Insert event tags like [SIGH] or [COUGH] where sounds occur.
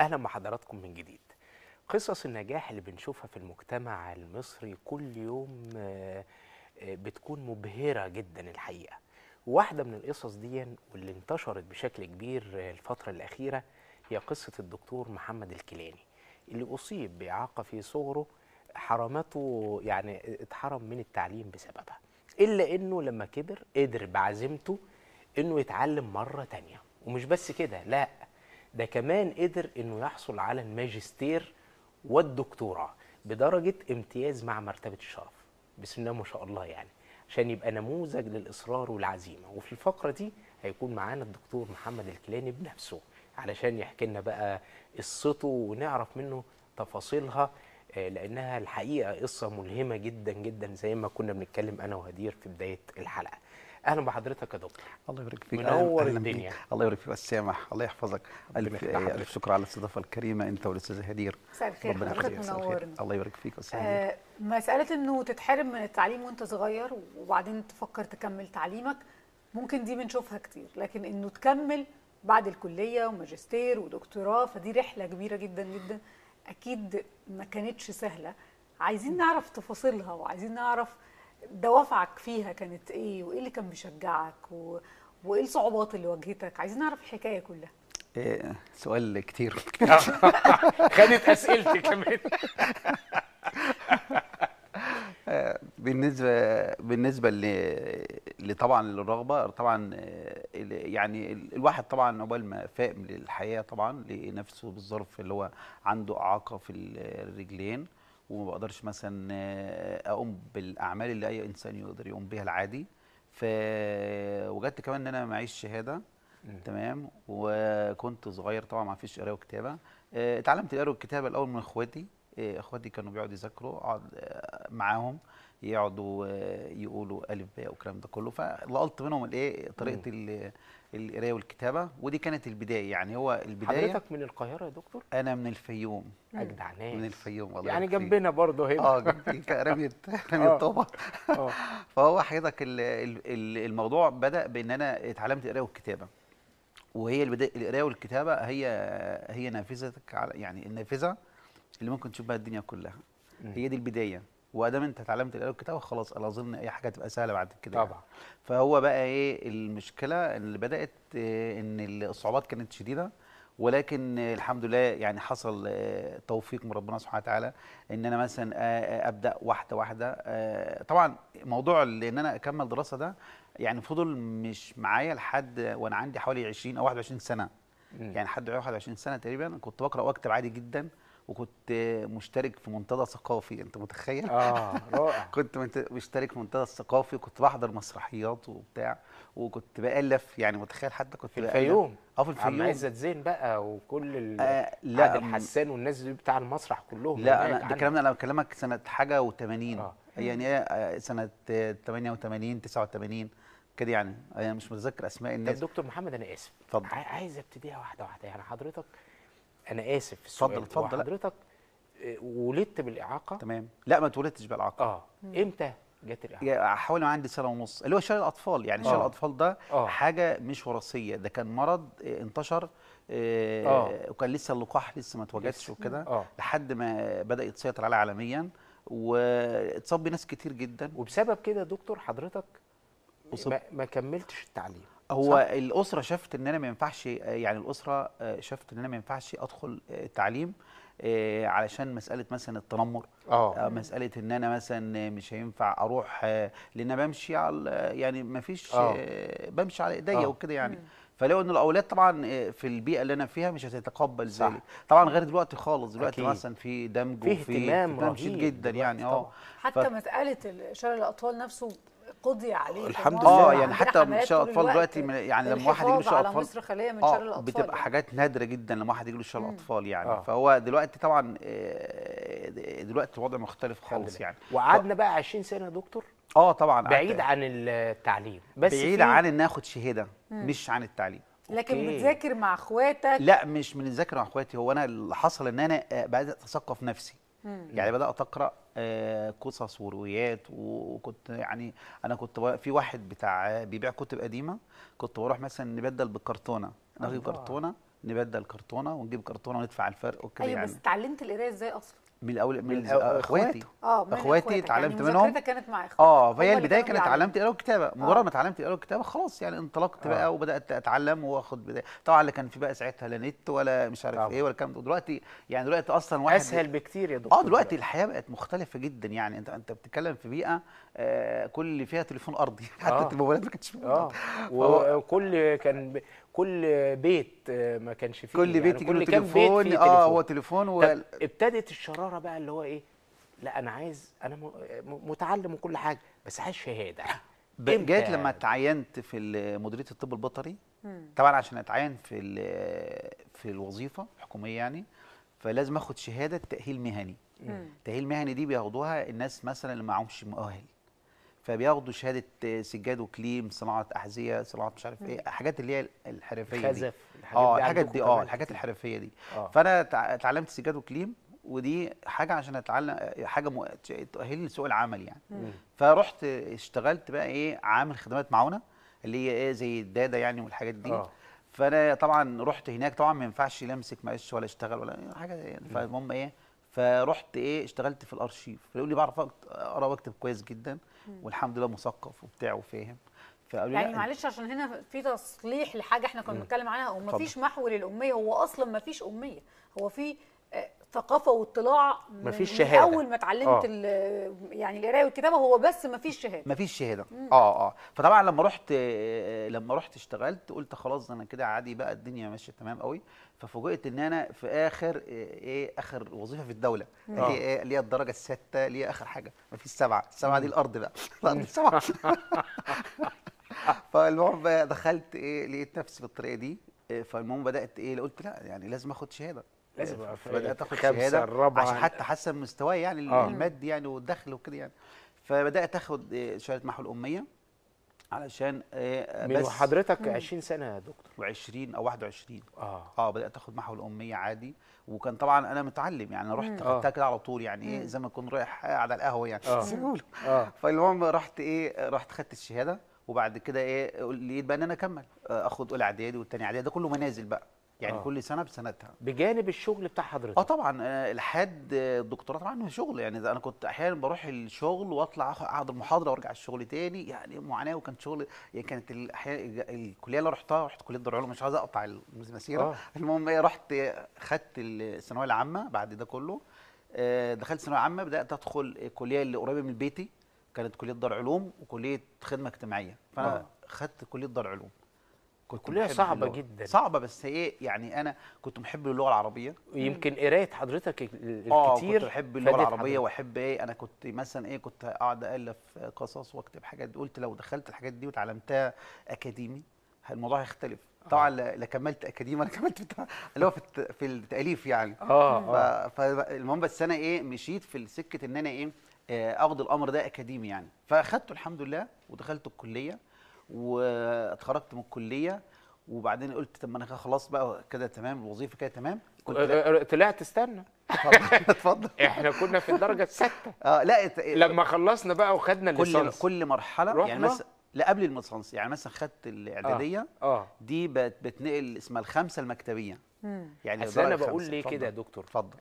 اهلا بحضراتكم من جديد قصص النجاح اللي بنشوفها في المجتمع المصري كل يوم آه، آه، بتكون مبهره جدا الحقيقه واحده من القصص دي واللي انتشرت بشكل كبير الفتره الاخيره هي قصه الدكتور محمد الكيلاني اللي اصيب باعاقه في صغره حرمته يعني اتحرم من التعليم بسببها الا انه لما كبر قدر بعزيمته انه يتعلم مره تانية ومش بس كده لا ده كمان قدر انه يحصل على الماجستير والدكتوراه بدرجه امتياز مع مرتبه الشرف بسم الله ما شاء الله يعني عشان يبقى نموذج للاصرار والعزيمه وفي الفقره دي هيكون معانا الدكتور محمد الكلاني بنفسه علشان يحكي لنا بقى قصته ونعرف منه تفاصيلها آه، لانها الحقيقه قصه ملهمه جدا جدا زي ما كنا بنتكلم انا وهدير في بدايه الحلقه اهلا بحضرتك يا دكتور الله يبارك فيك منور الدنيا بيك. الله يبارك فيك السامح الله يحفظك الف يعني الف شكر على الاستضافه الكريمه انت والاستاذ هدير مساء الخير ربنا يخليك منورنا الله يبارك فيك استاذ آه مساله انه تتحرم من التعليم وانت صغير وبعدين تفكر تكمل تعليمك ممكن دي بنشوفها كتير لكن انه تكمل بعد الكليه وماجستير ودكتوراه فدي رحله كبيره جدا جدا اكيد ما كانتش سهله عايزين نعرف تفاصيلها وعايزين نعرف دوافعك فيها كانت ايه وايه اللي كان بيشجعك و... وايه الصعوبات اللي واجهتك عايزين نعرف الحكايه كلها إيه سؤال كتير [LAUGHS] خدت اسئلتي كمان [LAUGHS] بالنسبه بالنسبه ل طبعا للرغبه طبعا يعني الواحد طبعا عقبال ما فاهم للحياه طبعا لنفسه بالظرف اللي هو عنده اعاقه في الرجلين وما بقدرش مثلا آه، اقوم بالاعمال اللي اي انسان يقدر يقوم بها العادي فوجدت كمان ان انا معيش شهاده تمام وكنت صغير طبعا ما فيش قرايه وكتابه آه، اتعلمت القرايه والكتابه الاول من اخواتي آه، اخواتي كانوا بيقعدوا يذاكروا اقعد معاهم يقعدوا آه، يقولوا الف باء والكلام ده كله فلقلت منهم الايه طريقه القرايه والكتابه ودي كانت البدايه يعني هو البدايه حضرتك من القاهره يا دكتور انا من الفيوم اجدع ناس من الفيوم والله يعني جنبنا برضه هنا اه رميه [LAUGHS] رميه آه. طوبه آه. [LAUGHS] فهو حضرتك الموضوع بدا بان انا اتعلمت القرايه والكتابه وهي القرايه والكتابه هي هي نافذتك على يعني النافذه اللي ممكن تشوف بها الدنيا كلها هي دي البدايه وادام انت اتعلمت القراءه والكتابه خلاص انا اظن اي حاجه هتبقى سهله بعد كده يعني. طبعا فهو بقى ايه المشكله اللي بدات آه، ان الصعوبات كانت شديده ولكن الحمد لله يعني حصل آه، توفيق من ربنا سبحانه وتعالى ان انا مثلا آه، ابدا واحده واحده طبعا موضوع ان انا اكمل دراسه ده يعني فضل مش معايا لحد وانا عندي حوالي 20 او 21 سنه يعني لحد 21 سنه تقريبا كنت بقرا واكتب عادي جدا وكنت مشترك في منتدى ثقافي انت متخيل اه رائع [LAUGHS] كنت مشترك في منتدى الثقافي وكنت بحضر مسرحيات وبتاع وكنت بالف يعني متخيل حتى كنت في الفيوم اه في الفيوم عم عزت زين بقى وكل ال... آه لا عادل حسان والناس دي بتاع المسرح كلهم لا انا ده الكلام انا بكلمك سنه حاجه و80 آه. يعني ايه سنه 88 89 كده يعني انا مش متذكر اسماء الناس طب دكتور محمد انا اسف اتفضل عايز ابتديها واحده واحده يعني حضرتك انا اسف في السؤال اتفضل اتفضل حضرتك آه، ولدت بالاعاقه تمام لا ما اتولدتش بالاعاقه اه امتى جت الاعاقه حوالي ما عندي سنه ونص اللي هو شلل الاطفال يعني شلل آه. الاطفال ده أوه. حاجه مش وراثيه ده كان مرض آه، انتشر آه وكان لسه اللقاح لسه ما اتوجدش وكده لحد ما بدا يتسيطر عليه عالميا واتصاب بناس كتير جدا وبسبب كده دكتور حضرتك ما كملتش التعليم هو صح؟ الاسره شافت ان انا ما ينفعش يعني الاسره آه، شافت ان انا ما ينفعش ادخل آه، التعليم آه، علشان مساله مثلا التنمر اه مساله ان انا مثلا مش هينفع اروح لان بمشي على يعني ما فيش بمشي على ايديا وكده يعني فلقوا ان الاولاد طبعا في البيئه اللي انا فيها مش هتتقبل صح. ذلك طبعا غير دلوقتي خالص دلوقتي مثلا في دمج وفي اهتمام شديد جدا يعني اه حتى ف... مساله شلل الاطفال نفسه قضي عليه الحمد لله اه يعني حتى ان شاء الاطفال دلوقتي يعني لما واحد يجي له شاء اطفال مصر من آه، الاطفال بتبقى يعني. حاجات نادره جدا لما واحد يجي له شاء الاطفال يعني آه. فهو دلوقتي طبعا آه، دلوقتي الوضع مختلف خالص يعني وقعدنا بقى 20 سنه يا دكتور اه طبعا بعيد عن التعليم بس بعيد عن ان اخد شهاده مش عن التعليم لكن أوكي. بتذاكر مع اخواتك لا مش بنذاكر مع اخواتي هو انا اللي حصل ان انا آه، بدات اثقف نفسي يعني بدات اقرا آه، قصص وروايات وكنت يعني انا كنت في واحد بتاع بيبيع كتب قديمه كنت بروح مثلا نبدل بالكرتونه ناخد كرتونه نبدل كرتونه ونجيب كرتونه وندفع الفرق وكده أيوة يعني بس اتعلمت القرايه ازاي اصلا من الاول من آه، اخواتي اه اخواتي يعني اتعلمت يعني منهم كانت مع اخواتي اه فهي البدايه كانت اتعلمت القراءه الكتابه آه. مجرد ما اتعلمت القراءه الكتابه خلاص يعني انطلقت آه. بقى وبدات اتعلم واخد بدايه طبعا اللي كان في بقى ساعتها لا نت ولا مش عارف ايه ولا الكلام ده دلوقتي يعني دلوقتي اصلا واحد اسهل بكتير يا دكتور اه دلوقتي الحياه بقت مختلفه جدا يعني انت انت بتتكلم في بيئه كل فيها تليفون ارضي [LAUGHS] حتى الموبايلات ما كانتش اه وكل كان كل بيت آه، ما كانش فيه كل يعني بيت كل كام تليفون بيت فيه اه هو تليفون و... ابتدت الشراره بقى اللي هو ايه لا انا عايز انا آه، متعلم وكل حاجه بس عايز شهاده جيت لما يعني؟ اتعينت في مديريه الطب البطري طبعا عشان اتعين في في الوظيفه الحكوميه يعني فلازم اخد شهاده تاهيل مهني تاهيل مهني دي بياخدوها الناس مثلا اللي معهمش مؤهل فبياخدوا شهاده آه، سجاد وكليم صناعه احذيه صناعه مش عارف ايه الحاجات اللي هي الحرفيه خزف اه الحاجات دي اه الحاجات الحرفيه دي آه. فانا اتعلمت سجاد وكليم ودي حاجه عشان اتعلم آه، حاجه مو... تؤهلني لسوق العمل يعني مم. فرحت اشتغلت بقى ايه عامل خدمات معونه اللي هي ايه زي الداده يعني والحاجات دي أوه. فانا طبعا رحت هناك طبعا ما ينفعش لمسك معلش ولا اشتغل ولا حاجه يعني فالمهم ايه فرحت ايه اشتغلت في الارشيف فيقول لي بعرف اقرا واكتب كويس جدا والحمد لله مثقف وبتاع وفاهم فقالوا يعني معلش عشان هنا في تصليح لحاجه احنا كنا بنتكلم عنها ومفيش محو للاميه هو اصلا مفيش اميه هو في ثقافه واطلاع مفيش شهاده من اول ما اتعلمت آه. يعني القرايه والكتابه هو بس مفيش شهاده مفيش شهاده مم. اه اه فطبعا لما رحت آه، لما رحت اشتغلت قلت خلاص انا كده عادي بقى الدنيا ماشيه تمام قوي ففوجئت ان انا في اخر آه، ايه اخر وظيفه في الدوله اللي هي آه. إيه، اللي هي الدرجه السادسه اللي هي اخر حاجه مفيش سبعه السبعه دي الارض بقى [LAUGHS] الارض السبعه [LAUGHS] فالمهم دخلت ايه لقيت نفسي بالطريقه دي فالمهم بدات ايه قلت لا يعني لازم اخد شهاده لازم بدات اخد شهاده عشان حتى حسن مستواي يعني آه. المادي يعني والدخل وكده يعني فبدات اخد آه، شهاده محو الاميه علشان آه، من بس حضرتك 20 سنه يا دكتور و20 او 21 اه اه بدات اخد محو الاميه عادي وكان طبعا انا متعلم يعني رحت خدتها آه. كده على طول يعني ايه زي ما اكون رايح على القهوه يعني اه, [LAUGHS] آه. فالمهم رحت ايه رحت خدت الشهاده وبعد كده ايه لقيت بقى ان انا اكمل اخد اولى اعدادي والثاني اعدادي ده كله منازل بقى يعني آه. كل سنه بسنتها بجانب الشغل بتاع حضرتك اه طبعا آه، لحد آه، الدكتوراه طبعا هو شغل يعني انا كنت احيانا بروح الشغل واطلع اقعد المحاضره وارجع الشغل تاني يعني معاناه وكان شغل يعني كانت الكليه اللي رحتها رحت كليه دار مش عايز اقطع المسيره آه. المهم ايه رحت خدت الثانويه العامه بعد ده كله آه، دخلت ثانويه عامه بدات ادخل الكليه اللي قريبه من بيتي كانت كليه دار علوم وكليه خدمه اجتماعيه فانا آه. خدت كليه دار علوم كنت كلها صعبه اللغة. جدا صعبه بس ايه يعني انا كنت محب للغه العربيه يمكن قرايه حضرتك الكتير اه كنت بحب اللغه العربيه واحب ايه انا كنت مثلا ايه كنت اقعد الف قصص واكتب حاجات قلت لو دخلت الحاجات دي وتعلمتها اكاديمي الموضوع هيختلف آه. طبعا لا كملت اكاديمي انا [LAUGHS] كملت بتاع اللي هو في في التاليف يعني اه, آه. فالمهم بس انا ايه مشيت في سكه ان انا ايه آه، اخد الامر ده اكاديمي يعني فاخدته الحمد لله ودخلت الكليه واتخرجت من الكليه وبعدين قلت طب ما انا خلاص بقى كده تمام الوظيفه كده تمام لا... أه، أه، أه، طلعت استنى [LAUGHS] اتفضل احنا كنا في الدرجه السادسه [LAUGHS] اه لا ات... لما خلصنا بقى وخدنا الليسانس كل كل مرحله رحنا. يعني مثلا لا قبل الليسانس يعني مثلا خدت الاعداديه آه. آه. دي بتنقل اسمها الخمسه المكتبيه مم. يعني انا بقول ليه كده يا دكتور اتفضل